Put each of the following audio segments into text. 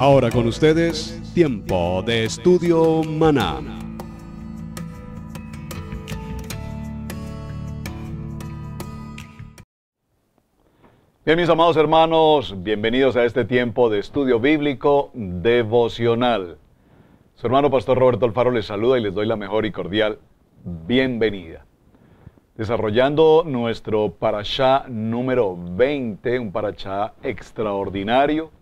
Ahora con ustedes, tiempo de estudio Maná. Bien, mis amados hermanos, bienvenidos a este tiempo de estudio bíblico devocional. Su hermano pastor Roberto Alfaro les saluda y les doy la mejor y cordial bienvenida. Desarrollando nuestro parachá número 20, un parachá extraordinario,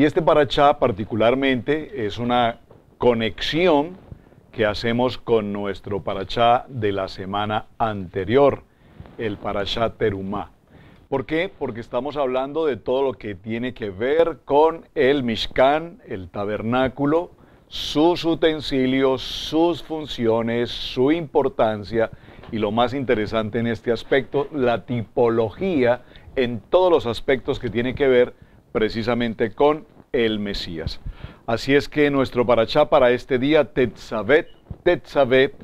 y este parachá particularmente es una conexión que hacemos con nuestro parachá de la semana anterior, el parachá Terumá. ¿Por qué? Porque estamos hablando de todo lo que tiene que ver con el Mishkan, el tabernáculo, sus utensilios, sus funciones, su importancia y lo más interesante en este aspecto, la tipología en todos los aspectos que tiene que ver precisamente con el Mesías. Así es que nuestro parachá para este día, Tetzavet Tetzavet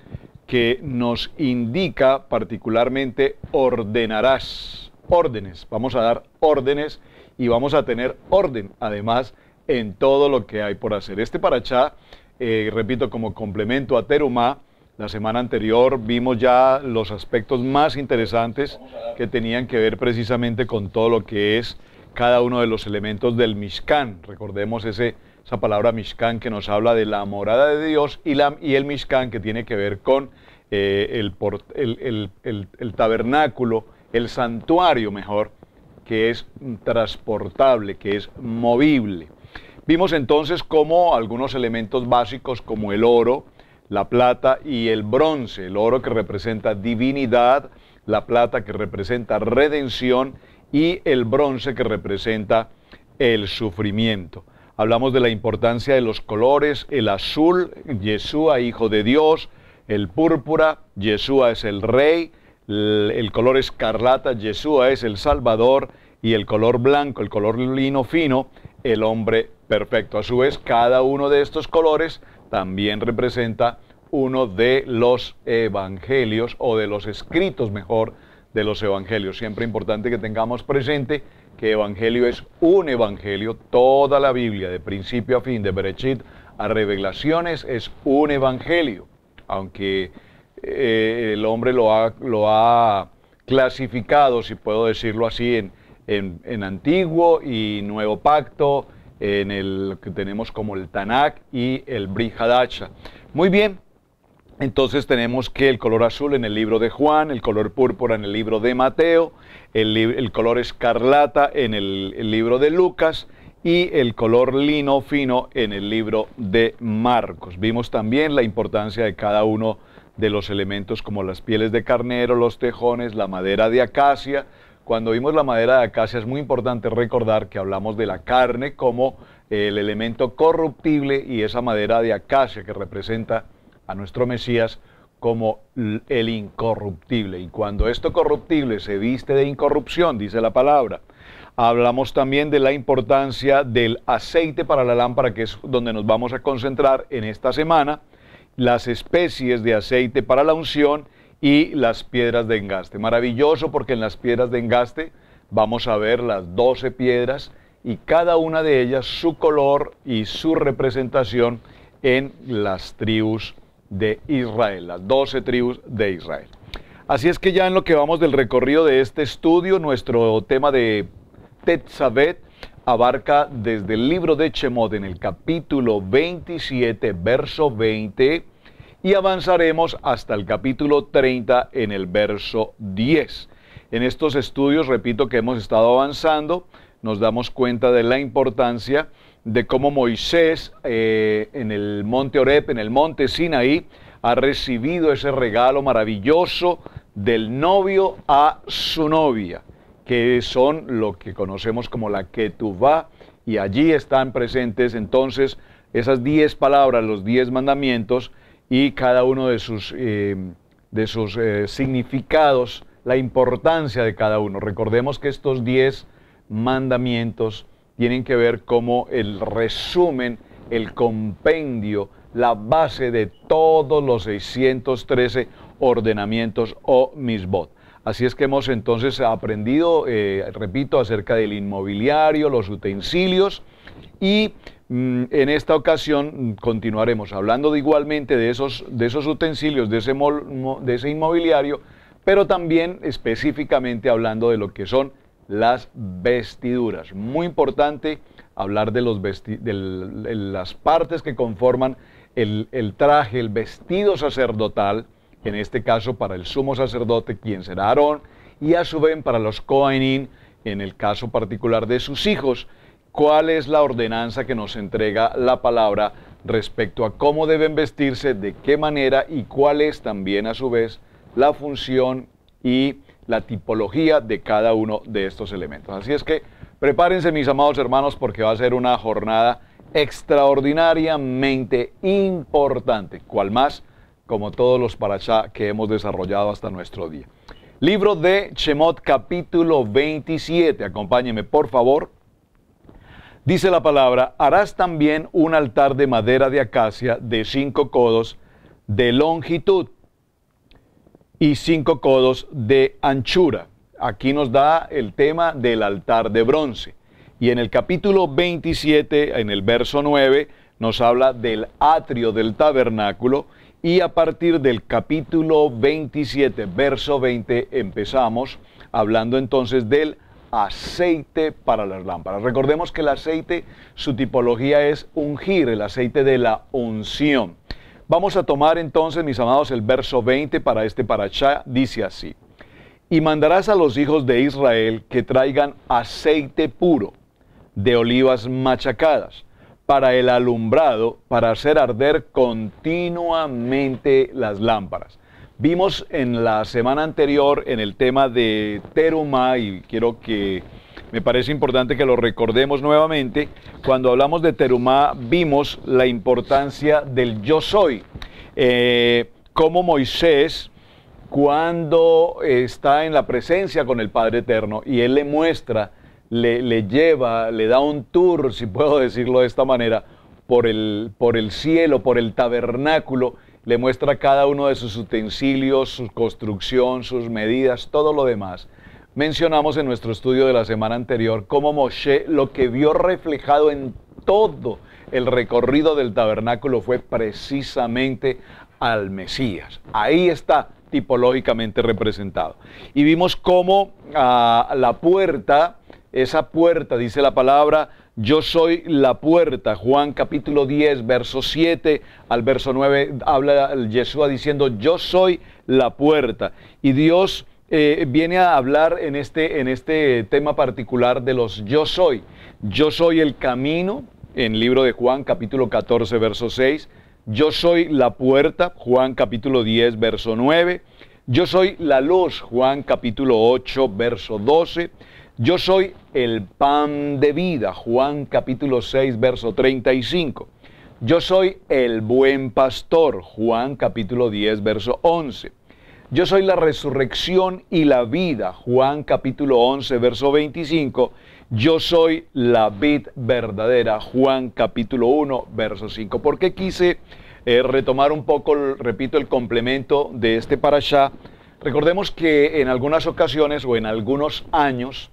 que nos indica particularmente ordenarás, órdenes. Vamos a dar órdenes y vamos a tener orden, además, en todo lo que hay por hacer. Este parachá, eh, repito, como complemento a Terumá, la semana anterior vimos ya los aspectos más interesantes que tenían que ver precisamente con todo lo que es cada uno de los elementos del Mishkan. Recordemos esa palabra Mishkan que nos habla de la morada de Dios y, el Mishkan que tiene que ver con eh, el, el, tabernáculo, el santuario mejor, que es transportable, que es movible. Vimos entonces cómo algunos elementos básicos como el oro, la plata y el bronce, el oro que representa divinidad, la plata que representa redención y el bronce que representa el sufrimiento. Hablamos de la importancia de los colores, el azul, Yeshua, Hijo de Dios, el púrpura, Yeshua es el Rey, el color escarlata, Yeshua es el Salvador, y el color blanco, el color lino fino, el hombre perfecto. A su vez, cada uno de estos colores también representa uno de los evangelios o de los escritos mejor de los evangelios. Siempre importante que tengamos presente que evangelio es un evangelio, toda la Biblia, de principio a fin, de Berechit a revelaciones, es un evangelio, aunque eh, el hombre lo ha, lo ha, clasificado, si puedo decirlo así, en, en, antiguo y nuevo pacto, en el que tenemos como el Tanakh y el Brihadacha. Muy bien, entonces tenemos que el color azul en el libro de Juan, el color púrpura en el libro de Mateo, el, color escarlata en el, libro de Lucas y el color lino fino en el libro de Marcos. Vimos también la importancia de cada uno de los elementos como las pieles de carnero, los tejones, la madera de acacia. Cuando vimos la madera de acacia es muy importante recordar que hablamos de la carne como el elemento corruptible y esa madera de acacia que representa a nuestro Mesías como el incorruptible. Y cuando esto corruptible se viste de incorrupción, dice la palabra, hablamos también de la importancia del aceite para la lámpara, que es donde nos vamos a concentrar en esta semana, las especies de aceite para la unción y las piedras de engaste. Maravilloso porque en las piedras de engaste vamos a ver las 12 piedras y cada una de ellas su color y su representación en las tribus de Israel, las doce tribus de Israel. Así es que ya en lo que vamos del recorrido de este estudio, nuestro tema de Tetzabet abarca desde el libro de Chemot en el capítulo 27, verso 20, y avanzaremos hasta el capítulo 30 en el verso 10. En estos estudios, repito que hemos estado avanzando, nos damos cuenta de la importancia de cómo Moisés eh, en el monte Oreb, en el monte Sinaí, ha recibido ese regalo maravilloso del novio a su novia, que son lo que conocemos como la ketubá, y allí están presentes entonces esas diez palabras, los diez mandamientos, y cada uno de sus, eh, de sus eh, significados, la importancia de cada uno. Recordemos que estos diez mandamientos tienen que ver como el resumen, el compendio, la base de todos los 613 ordenamientos o misbot. Así es que hemos entonces aprendido, eh, repito, acerca del inmobiliario, los utensilios y mm, en esta ocasión mm, continuaremos hablando igualmente de esos, de esos utensilios, de ese, de ese inmobiliario, pero también específicamente hablando de lo que son las vestiduras. Muy importante hablar de, los las partes que conforman el, traje, el vestido sacerdotal, en este caso para el sumo sacerdote, quien será Aarón, y a su vez para los coainín, en el caso particular de sus hijos, cuál es la ordenanza que nos entrega la palabra respecto a cómo deben vestirse, de qué manera y cuál es también a su vez la función y la tipología de cada uno de estos elementos. Así es que prepárense mis amados hermanos porque va a ser una jornada extraordinariamente importante, cual más como todos los parachá que hemos desarrollado hasta nuestro día. Libro de Shemot capítulo 27, acompáñeme por favor. Dice la palabra, harás también un altar de madera de acacia de cinco codos de longitud y cinco codos de anchura. Aquí nos da el tema del altar de bronce. Y en el capítulo 27, en el verso 9, nos habla del atrio del tabernáculo y a partir del capítulo 27, verso 20, empezamos hablando entonces del aceite para las lámparas. Recordemos que el aceite, su tipología es ungir, el aceite de la unción. Vamos a tomar entonces, mis amados, el verso 20 para este parachá. Dice así, y mandarás a los hijos de Israel que traigan aceite puro de olivas machacadas para el alumbrado, para hacer arder continuamente las lámparas. Vimos en la semana anterior en el tema de Teruma y quiero que me parece importante que lo recordemos nuevamente. Cuando hablamos de Terumá vimos la importancia del yo soy. Eh, como Moisés, cuando está en la presencia con el Padre Eterno y Él le muestra, le, lleva, le da un tour, si puedo decirlo de esta manera, por el, por el cielo, por el tabernáculo, le muestra cada uno de sus utensilios, su construcción, sus medidas, todo lo demás. Mencionamos en nuestro estudio de la semana anterior cómo Moshe lo que vio reflejado en todo el recorrido del tabernáculo fue precisamente al Mesías. Ahí está tipológicamente representado. Y vimos cómo ah, la puerta, esa puerta, dice la palabra, yo soy la puerta. Juan capítulo 10, verso 7 al verso 9, habla Yeshua diciendo, yo soy la puerta. Y Dios eh, viene a hablar en este, en este tema particular de los yo soy. Yo soy el camino, en el libro de Juan capítulo 14, verso 6. Yo soy la puerta, Juan capítulo 10, verso 9. Yo soy la luz, Juan capítulo 8, verso 12. Yo soy el pan de vida, Juan capítulo 6, verso 35. Yo soy el buen pastor, Juan capítulo 10, verso 11. Yo soy la resurrección y la vida. Juan capítulo 11, verso 25. Yo soy la vid verdadera. Juan capítulo 1, verso 5. ¿Por qué quise eh, retomar un poco, repito, el complemento de este parashá? Recordemos que en algunas ocasiones o en algunos años,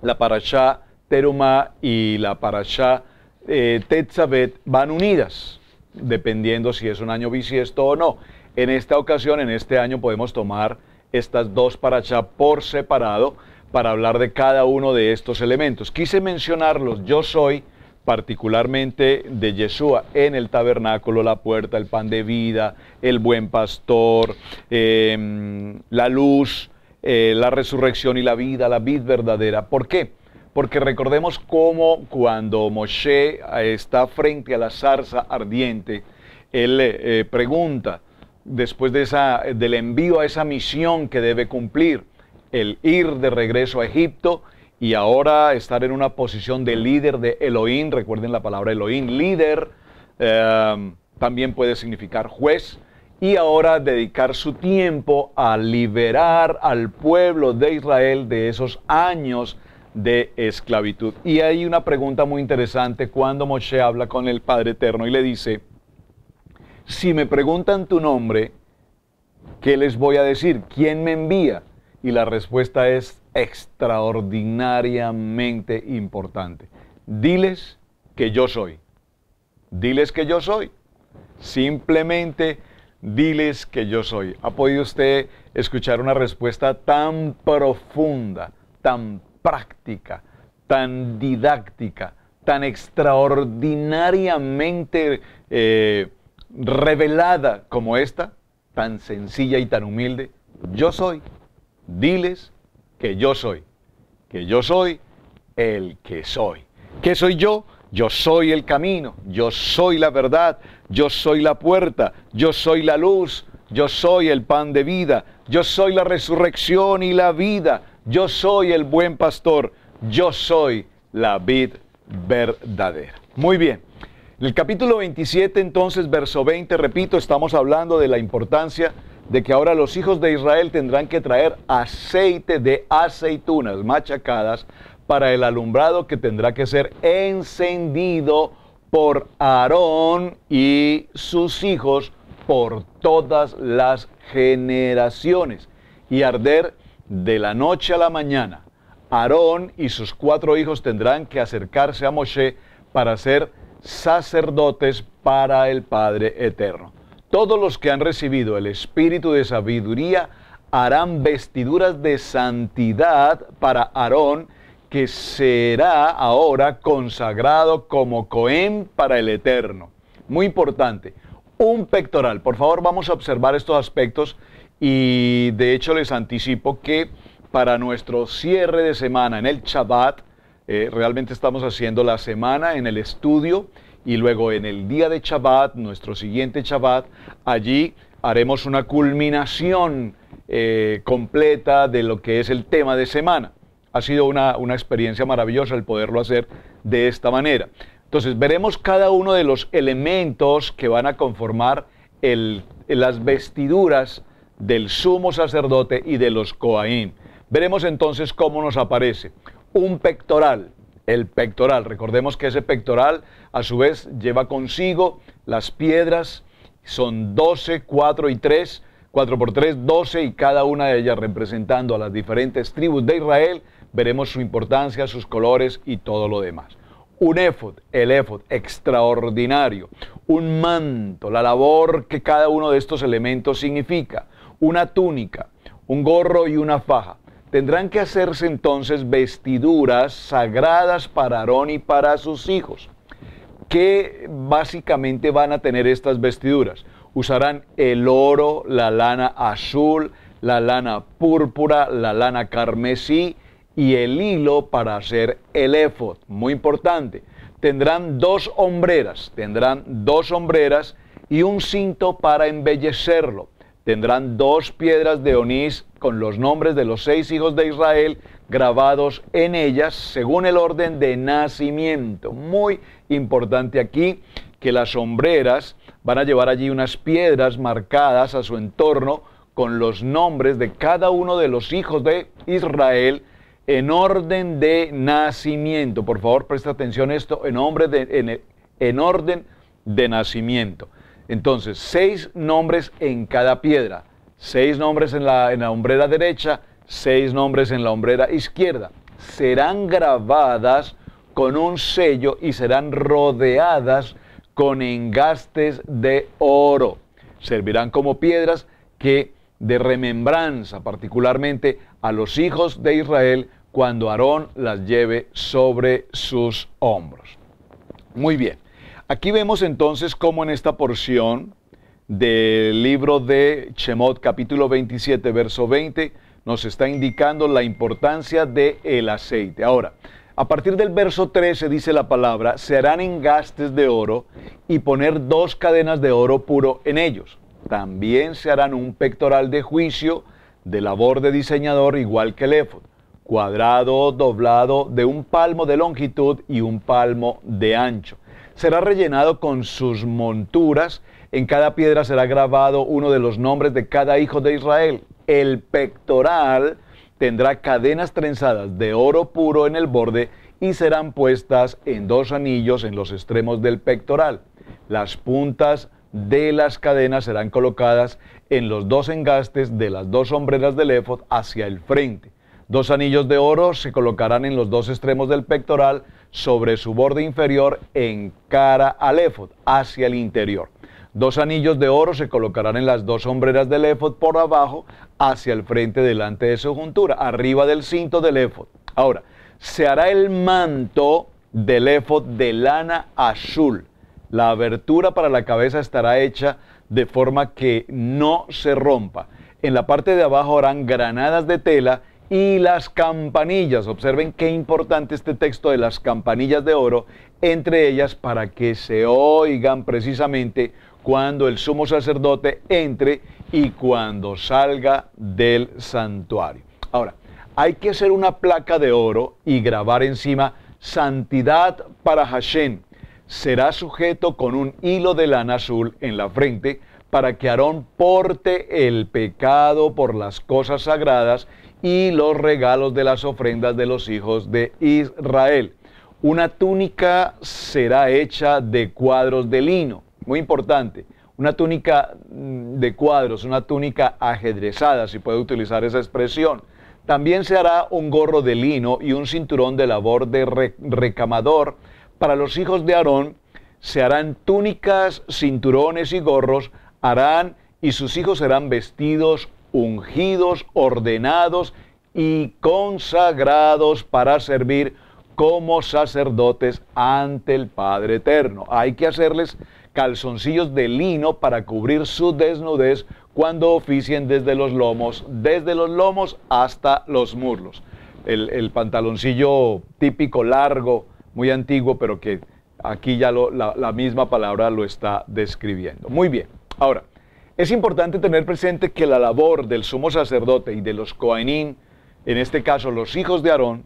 la parashá Terumá y la parashá eh, Tetzabet van unidas, dependiendo si es un año bisiesto o no. En esta ocasión, en este año, podemos tomar estas dos parachas por separado para hablar de cada uno de estos elementos. Quise mencionarlos, yo soy particularmente de Yeshua, en el tabernáculo, la puerta, el pan de vida, el buen pastor, em, la luz, eh, la resurrección y la vida, la vid verdadera. ¿Por qué? Porque recordemos cómo cuando Moshe está frente a la zarza ardiente, él eh, pregunta, después de esa, del envío a esa misión que debe cumplir, el ir de regreso a Egipto y ahora estar en una posición de líder de Elohim, recuerden la palabra Elohim, líder eh, también puede significar juez, y ahora dedicar su tiempo a liberar al pueblo de Israel de esos años de esclavitud. Y hay una pregunta muy interesante cuando Moshe habla con el Padre Eterno y le dice, si me preguntan tu nombre, ¿qué les voy a decir? ¿Quién me envía? Y la respuesta es extraordinariamente importante. Diles que yo soy. Diles que yo soy. Simplemente diles que yo soy. ¿Ha podido usted escuchar una respuesta tan profunda, tan práctica, tan didáctica, tan extraordinariamente... Eh, revelada como esta, tan sencilla y tan humilde, yo soy, diles que yo soy, que yo soy el que soy. ¿Qué soy yo? Yo soy el camino, yo soy la verdad, yo soy la puerta, yo soy la luz, yo soy el pan de vida, yo soy la resurrección y la vida, yo soy el buen pastor, yo soy la vid verdadera. Muy bien. En el capítulo 27, entonces, verso 20, repito, estamos hablando de la importancia de que ahora los hijos de Israel tendrán que traer aceite de aceitunas machacadas para el alumbrado que tendrá que ser encendido por Aarón y sus hijos por todas las generaciones y arder de la noche a la mañana. Aarón y sus cuatro hijos tendrán que acercarse a Moshe para hacer sacerdotes para el Padre Eterno. Todos los que han recibido el Espíritu de sabiduría harán vestiduras de santidad para Aarón, que será ahora consagrado como Cohen para el Eterno. Muy importante, un pectoral. Por favor, vamos a observar estos aspectos y de hecho les anticipo que para nuestro cierre de semana en el Shabbat, eh, realmente estamos haciendo la semana en el estudio y luego en el día de Shabbat, nuestro siguiente Shabbat, allí haremos una culminación eh, completa de lo que es el tema de semana. Ha sido una, experiencia maravillosa el poderlo hacer de esta manera. Entonces veremos cada uno de los elementos que van a conformar el, las vestiduras del sumo sacerdote y de los coaín. Veremos entonces cómo nos aparece un pectoral. El pectoral, recordemos que ese pectoral a su vez lleva consigo las piedras, son 12, 4 y 3, 4 por 3, 12 y cada una de ellas representando a las diferentes tribus de Israel, veremos su importancia, sus colores y todo lo demás. Un efod, el efod, extraordinario. Un manto, la labor que cada uno de estos elementos significa. Una túnica, un gorro y una faja. Tendrán que hacerse entonces vestiduras sagradas para Aarón y para sus hijos. ¿Qué básicamente van a tener estas vestiduras? Usarán el oro, la lana azul, la lana púrpura, la lana carmesí y el hilo para hacer el éfod. Muy importante. Tendrán dos hombreras, tendrán dos hombreras y un cinto para embellecerlo. Tendrán dos piedras de onís con los nombres de los seis hijos de Israel grabados en ellas según el orden de nacimiento. Muy importante aquí que las sombreras van a llevar allí unas piedras marcadas a su entorno con los nombres de cada uno de los hijos de Israel en orden de nacimiento. Por favor, presta atención a esto, en, en orden de nacimiento. Entonces, seis nombres en cada piedra seis nombres en la, en hombrera derecha, seis nombres en la hombrera izquierda. Serán grabadas con un sello y serán rodeadas con engastes de oro. Servirán como piedras que de remembranza, particularmente a los hijos de Israel, cuando Aarón las lleve sobre sus hombros. Muy bien, aquí vemos entonces cómo en esta porción del libro de Chemot, capítulo 27 verso 20 nos está indicando la importancia de el aceite. Ahora, a partir del verso 13 dice la palabra, se harán engastes de oro y poner dos cadenas de oro puro en ellos. También se harán un pectoral de juicio de labor de diseñador igual que el cuadrado, doblado, de un palmo de longitud y un palmo de ancho. Será rellenado con sus monturas en cada piedra será grabado uno de los nombres de cada hijo de Israel. El pectoral tendrá cadenas trenzadas de oro puro en el borde y serán puestas en dos anillos en los extremos del pectoral. Las puntas de las cadenas serán colocadas en los dos engastes de las dos sombreras del efod hacia el frente. Dos anillos de oro se colocarán en los dos extremos del pectoral sobre su borde inferior en cara al efod, hacia el interior. Dos anillos de oro se colocarán en las dos sombreras del efod por abajo, hacia el frente delante de su juntura, arriba del cinto del efod. Ahora, se hará el manto del efod de lana azul. La abertura para la cabeza estará hecha de forma que no se rompa. En la parte de abajo harán granadas de tela y las campanillas. Observen qué importante este texto de las campanillas de oro, entre ellas para que se oigan precisamente cuando el sumo sacerdote entre y cuando salga del santuario. Ahora, hay que hacer una placa de oro y grabar encima santidad para Hashem. Será sujeto con un hilo de lana azul en la frente para que Aarón porte el pecado por las cosas sagradas y los regalos de las ofrendas de los hijos de Israel. Una túnica será hecha de cuadros de lino muy importante, una túnica mm, de cuadros, una túnica ajedrezada, si puede utilizar esa expresión. También se hará un gorro de lino y un cinturón de labor de recamador. Para los hijos de Aarón se harán túnicas, cinturones y gorros, harán y sus hijos serán vestidos, ungidos, ordenados y consagrados para servir como sacerdotes ante el Padre Eterno. Hay que hacerles calzoncillos de lino para cubrir su desnudez cuando oficien desde los lomos, desde los lomos hasta los murlos. El, pantaloncillo típico largo, muy antiguo, pero que aquí ya la, misma palabra lo está describiendo. Muy bien, ahora, es importante tener presente que la labor del sumo sacerdote y de los coenín, en este caso los hijos de Aarón,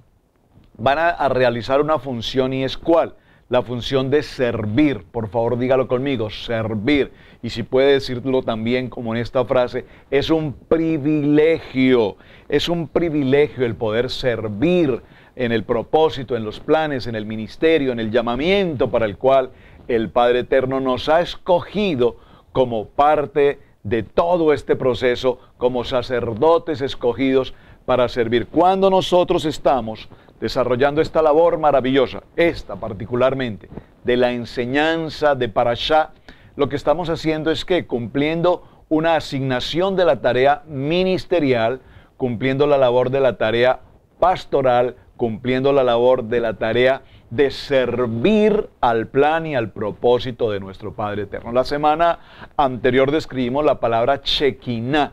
van a, a realizar una función y es cuál? la función de servir. Por favor, dígalo conmigo, servir. Y si puede decirlo también como en esta frase, es un privilegio, es un privilegio el poder servir en el propósito, en los planes, en el ministerio, en el llamamiento para el cual el Padre Eterno nos ha escogido como parte de todo este proceso, como sacerdotes escogidos para servir. Cuando nosotros estamos desarrollando esta labor maravillosa, esta particularmente, de la enseñanza de allá, lo que estamos haciendo es que cumpliendo una asignación de la tarea ministerial, cumpliendo la labor de la tarea pastoral, cumpliendo la labor de la tarea de servir al plan y al propósito de nuestro Padre Eterno. La semana anterior describimos la palabra chequina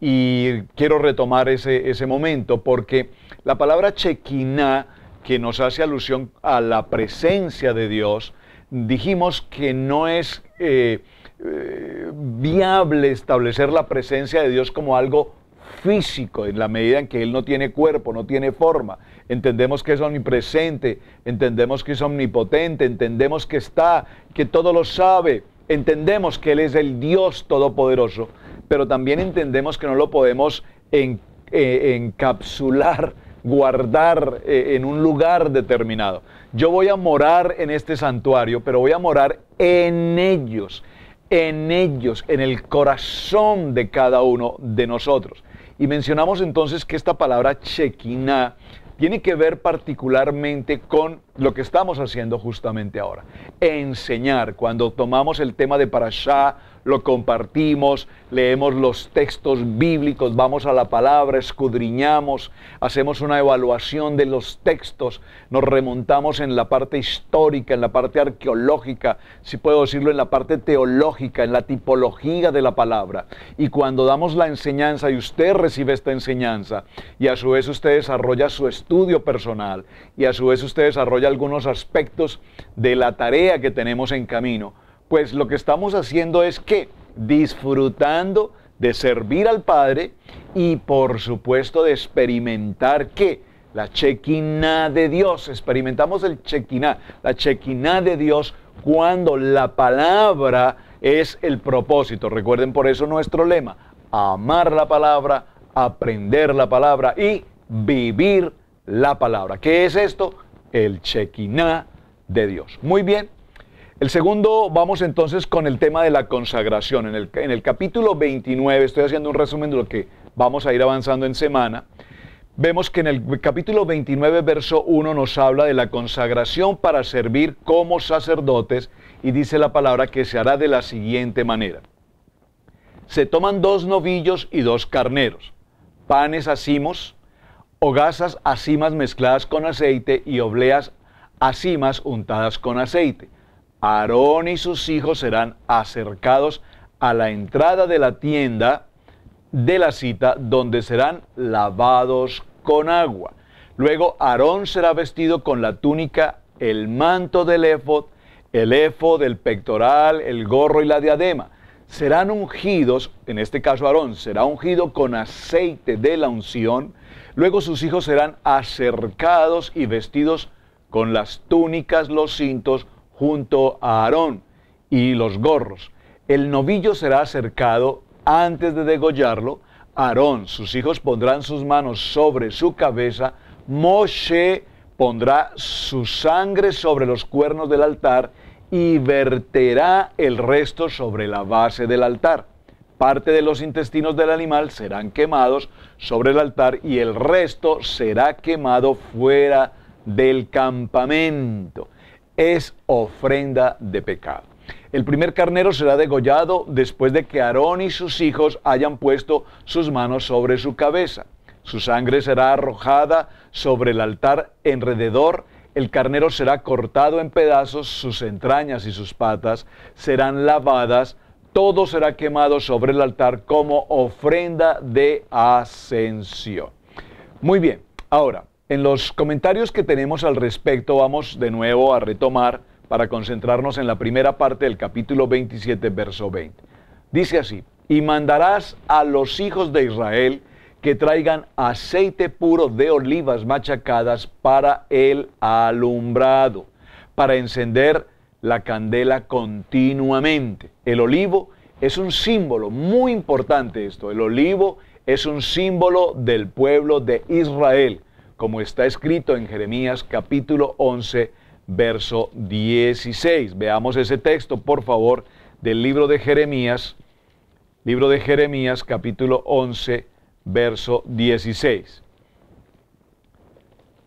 y quiero retomar ese, ese momento porque la palabra chequina, que nos hace alusión a la presencia de Dios, dijimos que no es eh, eh, viable establecer la presencia de Dios como algo físico, en la medida en que Él no tiene cuerpo, no tiene forma. Entendemos que es omnipresente, entendemos que es omnipotente, entendemos que está, que todo lo sabe, entendemos que Él es el Dios Todopoderoso, pero también entendemos que no lo podemos eh, encapsular guardar eh, en un lugar determinado. Yo voy a morar en este santuario, pero voy a morar en ellos, en ellos, en el corazón de cada uno de nosotros. Y mencionamos entonces que esta palabra chequina tiene que ver particularmente con lo que estamos haciendo justamente ahora. Enseñar, cuando tomamos el tema de Parashah, lo compartimos, leemos los textos bíblicos, vamos a la palabra, escudriñamos, hacemos una evaluación de los textos, nos remontamos en la parte histórica, en la parte arqueológica, si puedo decirlo, en la parte teológica, en la tipología de la palabra. Y cuando damos la enseñanza y usted recibe esta enseñanza y a su vez usted desarrolla su estudio personal y a su vez usted desarrolla algunos aspectos de la tarea que tenemos en camino, pues lo que estamos haciendo es que disfrutando de servir al Padre y por supuesto de experimentar que la chequina de Dios, experimentamos el chequina, la chequina de Dios cuando la palabra es el propósito. Recuerden por eso nuestro lema, amar la palabra, aprender la palabra y vivir la palabra. ¿Qué es esto? El chequina de Dios. Muy bien, el segundo, vamos entonces con el tema de la consagración. En el, capítulo 29, estoy haciendo un resumen de lo que vamos a ir avanzando en semana, vemos que en el capítulo 29, verso 1 nos habla de la consagración para servir como sacerdotes y dice la palabra que se hará de la siguiente manera. Se toman dos novillos y dos carneros, panes acimos, hogazas cimas mezcladas con aceite y obleas cimas untadas con aceite Aarón y sus hijos serán acercados a la entrada de la tienda de la cita, donde serán lavados con agua. Luego Aarón será vestido con la túnica, el manto del efod, el efod, el pectoral, el gorro y la diadema. Serán ungidos, en este caso Aarón será ungido con aceite de la unción. Luego sus hijos serán acercados y vestidos con las túnicas, los cintos, junto a Aarón y los gorros. El novillo será acercado antes de degollarlo. Aarón, sus hijos pondrán sus manos sobre su cabeza. Moshe pondrá su sangre sobre los cuernos del altar y verterá el resto sobre la base del altar. Parte de los intestinos del animal serán quemados sobre el altar y el resto será quemado fuera del campamento es ofrenda de pecado. El primer carnero será degollado después de que Aarón y sus hijos hayan puesto sus manos sobre su cabeza. Su sangre será arrojada sobre el altar enrededor el carnero será cortado en pedazos, sus entrañas y sus patas serán lavadas, todo será quemado sobre el altar como ofrenda de ascensión. Muy bien, ahora, en los comentarios que tenemos al respecto vamos de nuevo a retomar para concentrarnos en la primera parte del capítulo 27, verso 20. Dice así, y mandarás a los hijos de Israel que traigan aceite puro de olivas machacadas para el alumbrado, para encender la candela continuamente. El olivo es un símbolo, muy importante esto, el olivo es un símbolo del pueblo de Israel como está escrito en Jeremías capítulo 11, verso 16. Veamos ese texto, por favor, del libro de Jeremías, libro de Jeremías capítulo 11, verso 16.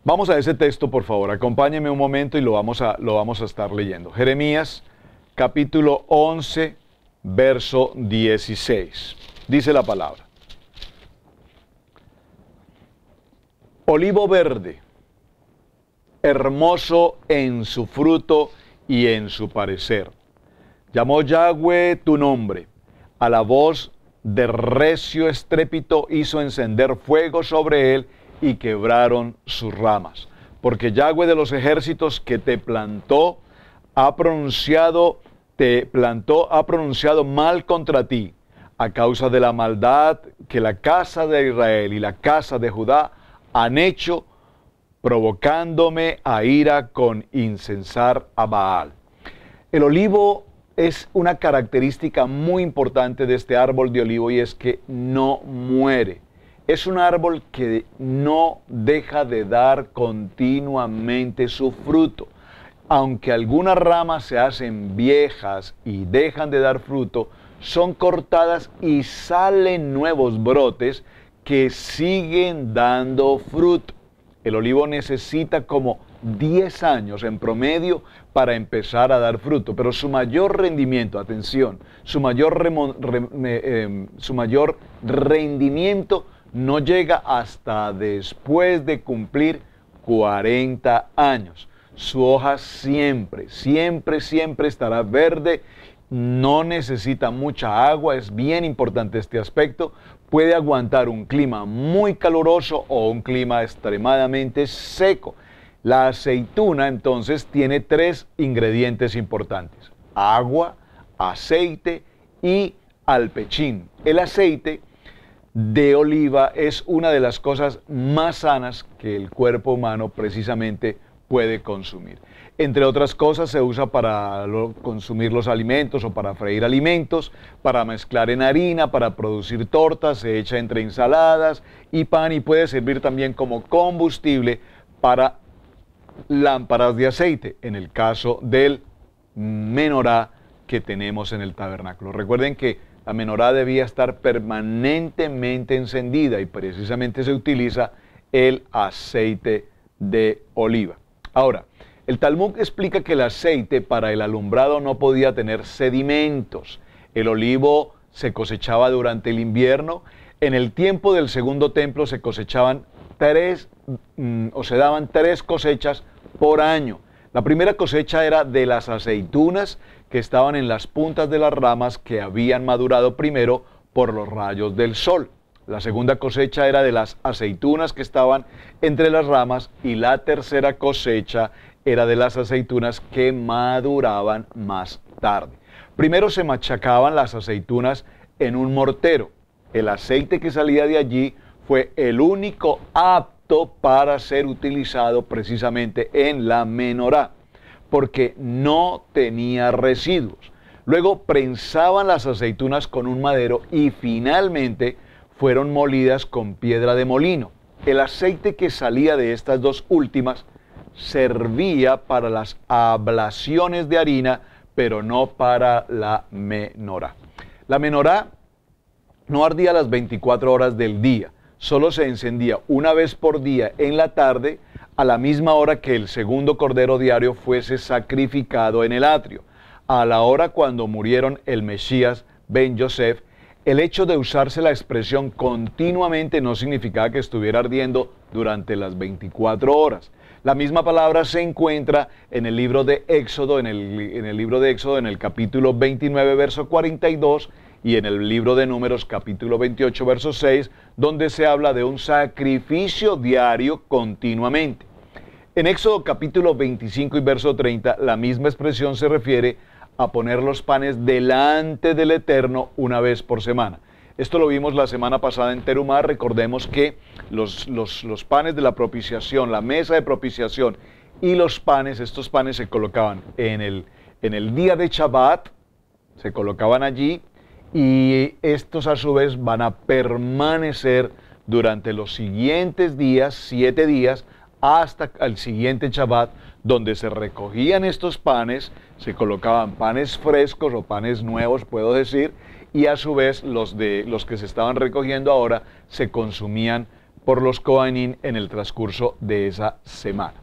Vamos a ese texto, por favor, acompáñeme un momento y lo vamos a, lo vamos a estar leyendo. Jeremías capítulo 11, verso 16. Dice la palabra. Olivo verde, hermoso en su fruto y en su parecer. Llamó Yahweh tu nombre, a la voz de recio estrépito hizo encender fuego sobre él y quebraron sus ramas. Porque Yahweh de los ejércitos que te plantó ha pronunciado, te plantó, ha pronunciado mal contra ti, a causa de la maldad que la casa de Israel y la casa de Judá han hecho, provocándome a ira con incensar a Baal. El olivo es una característica muy importante de este árbol de olivo y es que no muere. Es un árbol que no deja de dar continuamente su fruto. Aunque algunas ramas se hacen viejas y dejan de dar fruto, son cortadas y salen nuevos brotes que siguen dando fruto. El olivo necesita como 10 años en promedio para empezar a dar fruto, pero su mayor rendimiento, atención, su mayor, em, rendimiento no llega hasta después de cumplir 40 años. Su hoja siempre, siempre, siempre estará verde no necesita mucha agua, es bien importante este aspecto puede aguantar un clima muy caluroso o un clima extremadamente seco. La aceituna entonces tiene tres ingredientes importantes, agua, aceite y alpechín. El aceite de oliva es una de las cosas más sanas que el cuerpo humano precisamente puede consumir. Entre otras cosas, se usa para consumir los alimentos o para freír alimentos, para mezclar en harina, para producir tortas, se echa entre ensaladas y pan y puede servir también como combustible para lámparas de aceite, en el caso del menorá que tenemos en el tabernáculo. Recuerden que la menorá debía estar permanentemente encendida y precisamente se utiliza el aceite de oliva. Ahora, el Talmud explica que el aceite para el alumbrado no podía tener sedimentos. El olivo se cosechaba durante el invierno. En el tiempo del segundo templo se cosechaban tres, mm, o se daban tres cosechas por año. La primera cosecha era de las aceitunas que estaban en las puntas de las ramas que habían madurado primero por los rayos del sol. La segunda cosecha era de las aceitunas que estaban entre las ramas y la tercera cosecha era de las aceitunas que maduraban más tarde. Primero se machacaban las aceitunas en un mortero. El aceite que salía de allí fue el único apto para ser utilizado precisamente en la menorá, porque no tenía residuos. Luego prensaban las aceitunas con un madero y finalmente fueron molidas con piedra de molino. El aceite que salía de estas dos últimas servía para las ablaciones de harina, pero no para la menorá. La menorá no ardía las 24 horas del día, solo se encendía una vez por día en la tarde a la misma hora que el segundo cordero diario fuese sacrificado en el atrio, a la hora cuando murieron el Mesías Ben joseph El hecho de usarse la expresión continuamente no significaba que estuviera ardiendo durante las 24 horas. La misma palabra se encuentra en el libro de Éxodo, en el, libro de Éxodo, en el capítulo 29, verso 42 y en el libro de Números capítulo 28, verso 6, donde se habla de un sacrificio diario continuamente. En Éxodo capítulo 25 y verso 30, la misma expresión se refiere a poner los panes delante del Eterno una vez por semana. Esto lo vimos la semana pasada en Terumar. Recordemos que los, panes de la propiciación, la mesa de propiciación y los panes, estos panes se colocaban en el, en el día de Shabbat, se colocaban allí y estos a su vez van a permanecer durante los siguientes días, siete días, hasta el siguiente Shabbat, donde se recogían estos panes, se colocaban panes frescos o panes nuevos, puedo decir, y a su vez los, de, los que se estaban recogiendo ahora se consumían por los coanín en el transcurso de esa semana.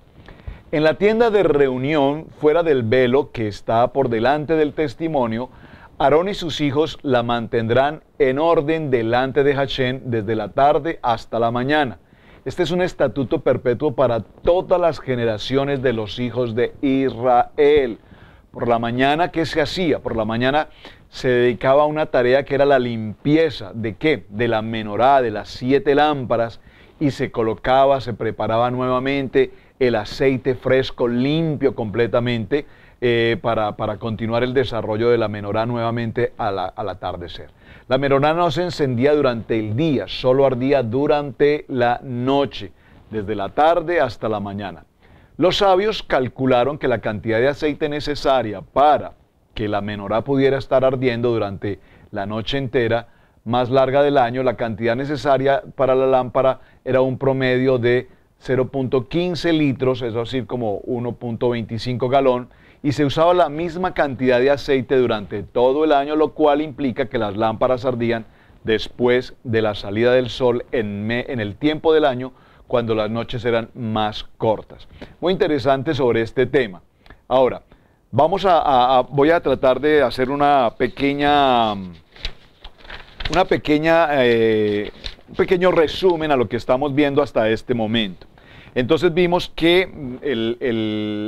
En la tienda de reunión, fuera del velo que está por delante del testimonio, Aarón y sus hijos la mantendrán en orden delante de Hashem desde la tarde hasta la mañana. Este es un estatuto perpetuo para todas las generaciones de los hijos de Israel. Por la mañana, ¿qué se hacía? Por la mañana se dedicaba a una tarea que era la limpieza de qué? De la menorá, de las siete lámparas, y se colocaba, se preparaba nuevamente el aceite fresco, limpio completamente, eh, para, continuar el desarrollo de la menorá nuevamente al atardecer. La menorá no se encendía durante el día, solo ardía durante la noche, desde la tarde hasta la mañana. Los sabios calcularon que la cantidad de aceite necesaria para que la menorá pudiera estar ardiendo durante la noche entera más larga del año, la cantidad necesaria para la lámpara era un promedio de 0.15 litros, es decir, como 1.25 galón, y se usaba la misma cantidad de aceite durante todo el año, lo cual implica que las lámparas ardían después de la salida del sol en, en el tiempo del año, cuando las noches eran más cortas. Muy interesante sobre este tema. Ahora, Vamos a, voy a tratar de hacer una pequeña, una pequeña, eh, un pequeño resumen a lo que estamos viendo hasta este momento. Entonces vimos que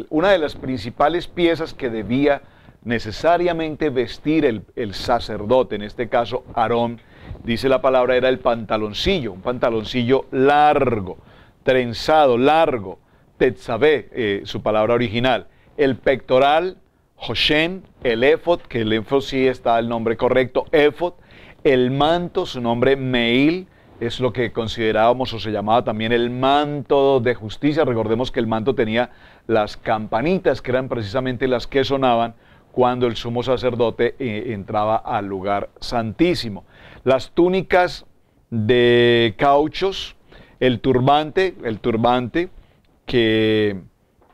una de las principales piezas que debía necesariamente vestir el, sacerdote, en este caso Aarón, dice la palabra, era el pantaloncillo, un pantaloncillo largo, trenzado, largo, tetzabé, eh, su palabra original el pectoral, Hoshen, el efod, que el efod sí está el nombre correcto, efod, el manto, su nombre Meil, es lo que considerábamos o se llamaba también el manto de justicia. Recordemos que el manto tenía las campanitas, que eran precisamente las que sonaban cuando el sumo sacerdote eh, entraba al lugar santísimo. Las túnicas de cauchos, el turbante, el turbante que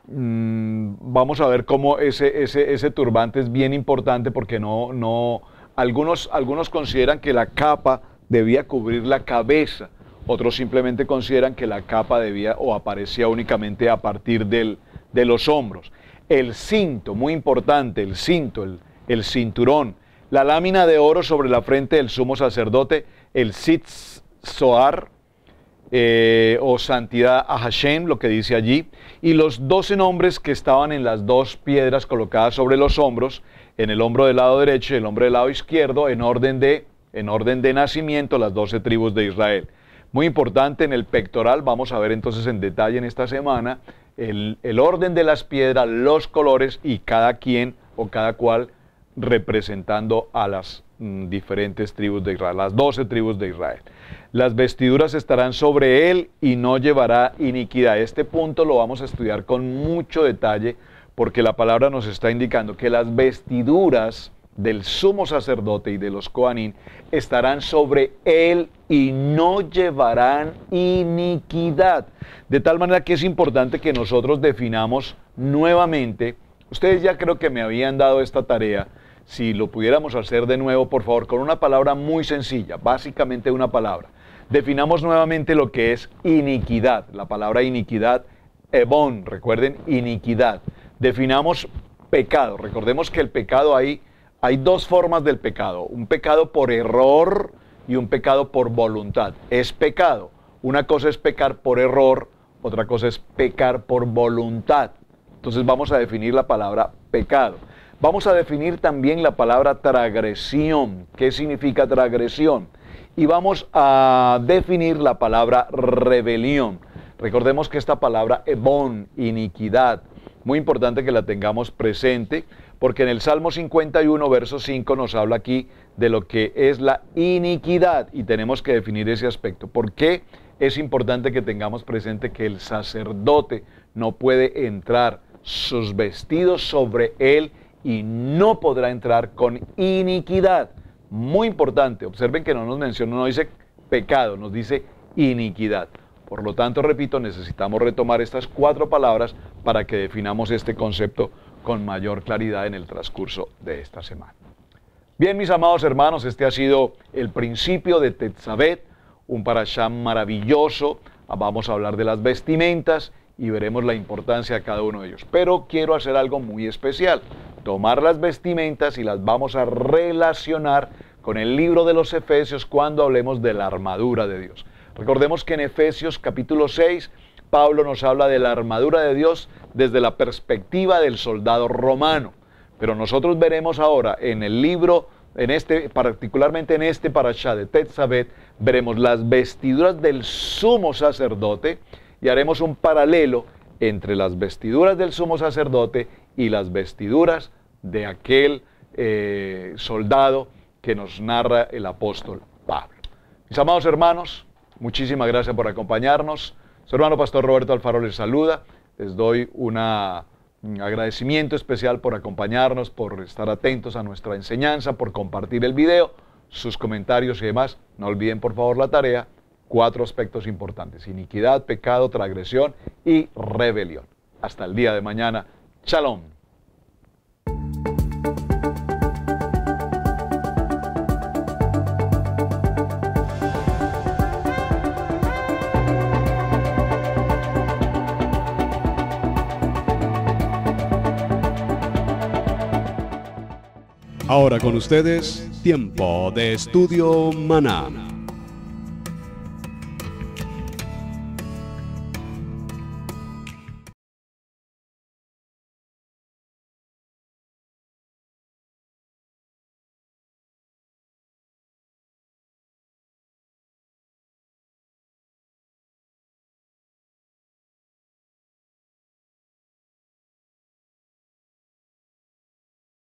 Mm, vamos a ver cómo ese, turbante es bien importante porque no, no, algunos, algunos consideran que la capa debía cubrir la cabeza, otros simplemente consideran que la capa debía o aparecía únicamente a partir del, de los hombros. El cinto, muy importante, el cinto, el, el cinturón, la lámina de oro sobre la frente del sumo sacerdote, el sitz soar, eh, o oh, santidad a Hashem, lo que dice allí, y los doce nombres que estaban en las dos piedras colocadas sobre los hombros, en el hombro del lado derecho y el hombro del lado izquierdo, en orden de, en orden de nacimiento, las doce tribus de Israel. Muy importante en el pectoral, vamos a ver entonces en detalle en esta semana el, el orden de las piedras, los colores y cada quien o cada cual representando a las mm, diferentes tribus de Israel, las doce tribus de Israel las vestiduras estarán sobre él y no llevará iniquidad. Este punto lo vamos a estudiar con mucho detalle porque la palabra nos está indicando que las vestiduras del sumo sacerdote y de los coanín estarán sobre él y no llevarán iniquidad. De tal manera que es importante que nosotros definamos nuevamente, ustedes ya creo que me habían dado esta tarea, si lo pudiéramos hacer de nuevo, por favor, con una palabra muy sencilla, básicamente una palabra. Definamos nuevamente lo que es iniquidad. La palabra iniquidad, ebon, recuerden, iniquidad. Definamos pecado. Recordemos que el pecado hay, hay dos formas del pecado. Un pecado por error y un pecado por voluntad. Es pecado. Una cosa es pecar por error, otra cosa es pecar por voluntad. Entonces vamos a definir la palabra pecado. Vamos a definir también la palabra tragresión, ¿Qué significa tragresión?, y vamos a definir la palabra rebelión. Recordemos que esta palabra ebon, iniquidad, muy importante que la tengamos presente, porque en el Salmo 51, verso 5 nos habla aquí de lo que es la iniquidad y tenemos que definir ese aspecto. ¿Por qué es importante que tengamos presente que el sacerdote no puede entrar sus vestidos sobre él y no podrá entrar con iniquidad? muy importante, observen que no nos menciona, no dice pecado, nos dice iniquidad. Por lo tanto, repito, necesitamos retomar estas cuatro palabras para que definamos este concepto con mayor claridad en el transcurso de esta semana. Bien, mis amados hermanos, este ha sido el principio de Tetzabet, un parashá maravilloso. Vamos a hablar de las vestimentas y veremos la importancia de cada uno de ellos. Pero quiero hacer algo muy especial, tomar las vestimentas y las vamos a relacionar con el libro de los Efesios cuando hablemos de la armadura de Dios. Recordemos que en Efesios capítulo 6, Pablo nos habla de la armadura de Dios desde la perspectiva del soldado romano. Pero nosotros veremos ahora en el libro, en este, particularmente en este parashá de Tetzabet, veremos las vestiduras del sumo sacerdote y haremos un paralelo entre las vestiduras del sumo sacerdote y las vestiduras de aquel eh, soldado que nos narra el apóstol Pablo. Mis amados hermanos, muchísimas gracias por acompañarnos. Su hermano pastor Roberto Alfaro les saluda. Les doy un agradecimiento especial por acompañarnos, por estar atentos a nuestra enseñanza, por compartir el video, sus comentarios y demás. No olviden por favor la tarea cuatro aspectos importantes, iniquidad, pecado, transgresión y rebelión. Hasta el día de mañana. Shalom. Ahora con ustedes, tiempo de estudio Maná.